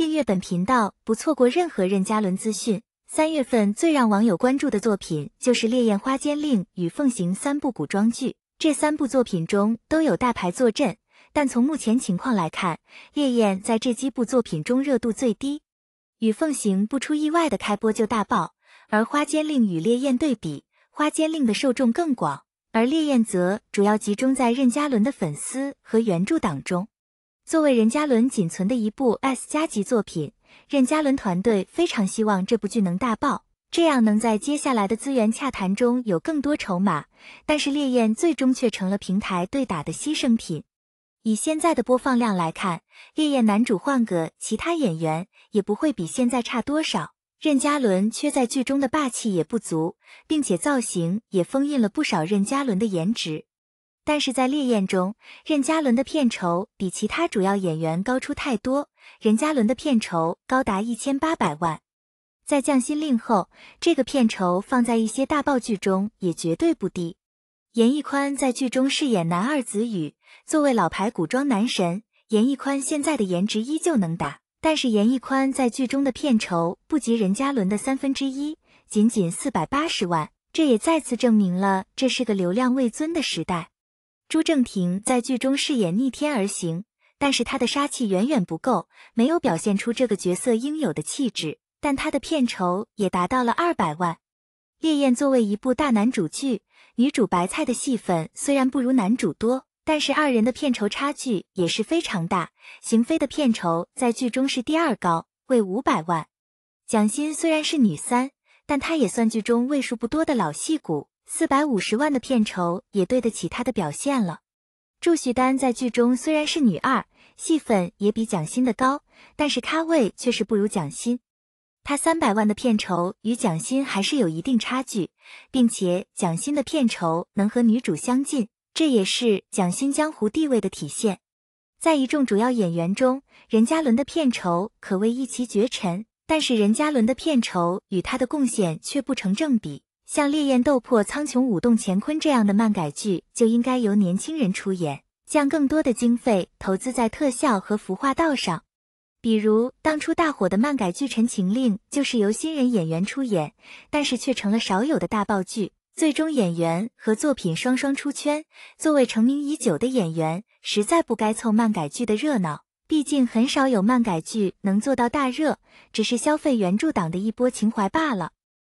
订阅本频道，不错过任何任嘉伦资讯。三月份最让网友关注的作品就是《烈焰》《花间令》与《凤行》三部古装剧。这三部作品中都有大牌坐镇，但从目前情况来看，《烈焰》在这几部作品中热度最低，《与凤行》不出意外的开播就大爆，而《花间令》与《烈焰》对比，《花间令》的受众更广，而《烈焰》则主要集中在任嘉伦的粉丝和原著党中。作为任嘉伦仅存的一部 S 加级作品，任嘉伦团队非常希望这部剧能大爆，这样能在接下来的资源洽谈中有更多筹码。但是《烈焰》最终却成了平台对打的牺牲品。以现在的播放量来看，《烈焰》男主换个其他演员也不会比现在差多少。任嘉伦缺在剧中的霸气也不足，并且造型也封印了不少任嘉伦的颜值。但是在《烈焰》中，任嘉伦的片酬比其他主要演员高出太多，任嘉伦的片酬高达一千八百万，在降薪令后，这个片酬放在一些大爆剧中也绝对不低。严屹宽在剧中饰演男二子宇，作为老牌古装男神，严屹宽现在的颜值依旧能打，但是严屹宽在剧中的片酬不及任嘉伦的三分之一，仅仅四百八十万，这也再次证明了这是个流量未尊的时代。朱正廷在剧中饰演逆天而行，但是他的杀气远远不够，没有表现出这个角色应有的气质。但他的片酬也达到了二百万。《烈焰》作为一部大男主剧，女主白菜的戏份虽然不如男主多，但是二人的片酬差距也是非常大。邢菲的片酬在剧中是第二高，为五百万。蒋欣虽然是女三，但她也算剧中为数不多的老戏骨。四百五十万的片酬也对得起她的表现了。祝绪丹在剧中虽然是女二，戏份也比蒋欣的高，但是咖位却是不如蒋欣。她三百万的片酬与蒋欣还是有一定差距，并且蒋欣的片酬能和女主相近，这也是蒋欣江湖地位的体现。在一众主要演员中，任嘉伦的片酬可谓一骑绝尘，但是任嘉伦的片酬与他的贡献却不成正比。像《烈焰》《斗破苍穹》《舞动乾坤》这样的漫改剧，就应该由年轻人出演，将更多的经费投资在特效和服化道上。比如当初大火的漫改剧《陈情令》，就是由新人演员出演，但是却成了少有的大爆剧，最终演员和作品双双出圈。作为成名已久的演员，实在不该凑漫改剧的热闹，毕竟很少有漫改剧能做到大热，只是消费原著党的一波情怀罢了。